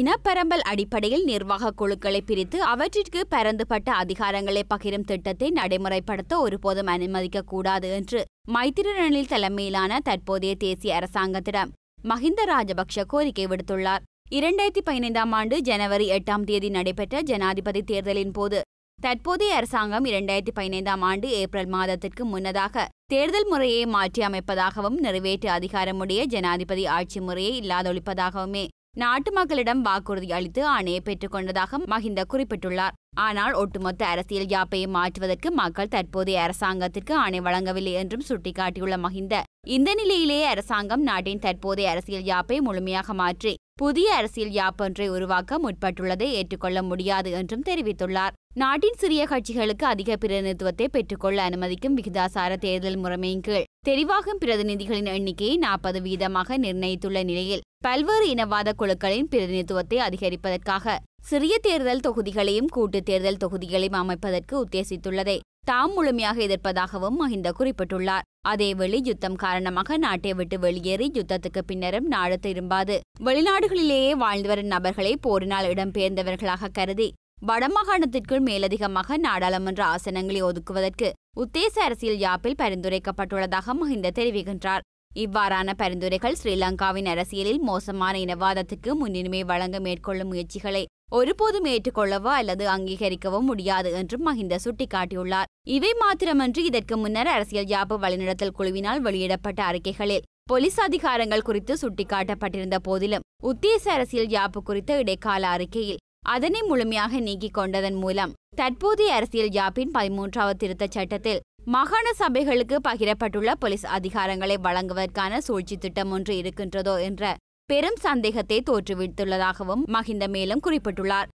இனப்பரம்பல் அடிப்படையில் நிர்வாக குழுக்களை பிரித்து அவற்றிற்கு பரந்துபட்ட அதிகாரங்களை பகிரும் திட்டத்தை நடைமுறைப்படுத்த ஒருபோதும் அனுமதிக்கக்கூடாது கூடாது என்று மைத்திரனில் தலைமையிலான தற்போதைய தேசிய அரசாங்கத்திடம் மஹிந்த ராஜபக்ஷ கோரிக்கை விடுத்துள்ளார் இரண்டாயிரத்தி பதினைந்தாம் ஆண்டு ஜனவரி எட்டாம் தேதி நடைபெற்ற ஜனாதிபதி தேர்தலின் போது தற்போதைய அரசாங்கம் இரண்டாயிரத்தி பதினைந்தாம் ஆண்டு ஏப்ரல் மாதத்திற்கு முன்னதாக தேர்தல் முறையை மாற்றி அமைப்பதாகவும் நிறைவேற்று அதிகாரமுடைய ஜனாதிபதி ஆட்சி முறையை இல்லாதொழிப்பதாகவுமே நாட்டு மக்களிடம் வாக்குறுதி அளித்து ஆணையை பெற்றுக்கொண்டதாக மஹிந்த குறிப்பிட்டுள்ளார் ஆனால் ஒட்டுமொத்த அரசியல் யாப்பையை மாற்றுவதற்கு மக்கள் தற்போதைய அரசாங்கத்திற்கு ஆணை வழங்கவில்லை என்றும் சுட்டிக்காட்டியுள்ள மஹிந்த இந்த நிலையிலேயே அரசாங்கம் நாட்டின் தற்போதைய அரசியல் யாப்பை முழுமையாக மாற்றி புதிய அரசியல் யாப்பொன்றை உருவாக்க முற்பட்டுள்ளதை ஏற்றுக்கொள்ள முடியாது என்றும் தெரிவித்துள்ளார் நாட்டின் சிறிய கட்சிகளுக்கு அதிக பிரதிநிதித்துவத்தை பெற்றுக்கொள்ள அனுமதிக்கும் விகிதாசார தேர்தல் முறைமையின் கீழ் தெரிவாகும் பிரதிநிதிகளின் எண்ணிக்கையை நாற்பது வீதமாக நிர்ணயித்துள்ள நிலையில் பல்வேறு இனவாத குழுக்களின் பிரதிநிதித்துவத்தை அதிகரிப்பதற்காக சிறிய தேர்தல் தொகுதிகளையும் கூட்டு தேர்தல் தொகுதிகளையும் அமைப்பதற்கு உத்தேசித்துள்ளதை தாம் முழுமையாக எதிர்ப்பதாகவும் மஹிந்த குறிப்பிட்டுள்ளார் அதேவேளை யுத்தம் காரணமாக நாட்டை விட்டு வெளியேறி யுத்தத்துக்கு பின்னரும் நாடு திரும்பாது வெளிநாடுகளிலேயே வாழ்ந்து வரும் நபர்களை போரினால் இடம்பெயர்ந்தவர்களாக கருதி வடமாகாணத்திற்குள் மேலதிகமாக நாடாளுமன்ற ஆசனங்களை ஒதுக்குவதற்கு உத்தேச அரசியல் யாப்பில் பரிந்துரைக்கப்பட்டுள்ளதாக மஹிந்த தெரிவிக்கின்றார் இவ்வாறான பரிந்துரைகள் ஸ்ரீலங்காவின் அரசியலில் மோசமான இனவாதத்துக்கு முன்னுரிமை வழங்க மேற்கொள்ளும் முயற்சிகளை ஒருபோதும் ஏற்றுக்கொள்ளவோ அல்லது அங்கீகரிக்கவோ முடியாது என்றும் மஹிந்த சுட்டிக்காட்டியுள்ளார் இவை மாத்திரமன்றி இதற்கு முன்னர் அரசியல் யாப்பு வழிநடத்தல் குழுவினால் வெளியிடப்பட்ட அறிக்கைகளில் போலீஸ் அதிகாரங்கள் குறித்து சுட்டிக்காட்டப்பட்டிருந்த போதிலும் உத்தேச அரசியல் யாப்பு குறித்த இடைக்கால அறிக்கையில் அதனை முழுமையாக நீக்கிக் கொண்டதன் மூலம் தற்போதைய அரசியல் யாப்பின் பதிமூன்றாவது திருத்தச் சட்டத்தில் மாகாண சபைகளுக்கு பகிரப்பட்டுள்ள போலீஸ் அதிகாரங்களை வழங்குவதற்கான சூழ்ச்சி திட்டம் ஒன்று இருக்கின்றதோ என்ற பெரும் சந்தேகத்தை தோற்றுவித்துள்ளதாகவும் மஹிந்த மேலும் குறிப்பிட்டுள்ளார்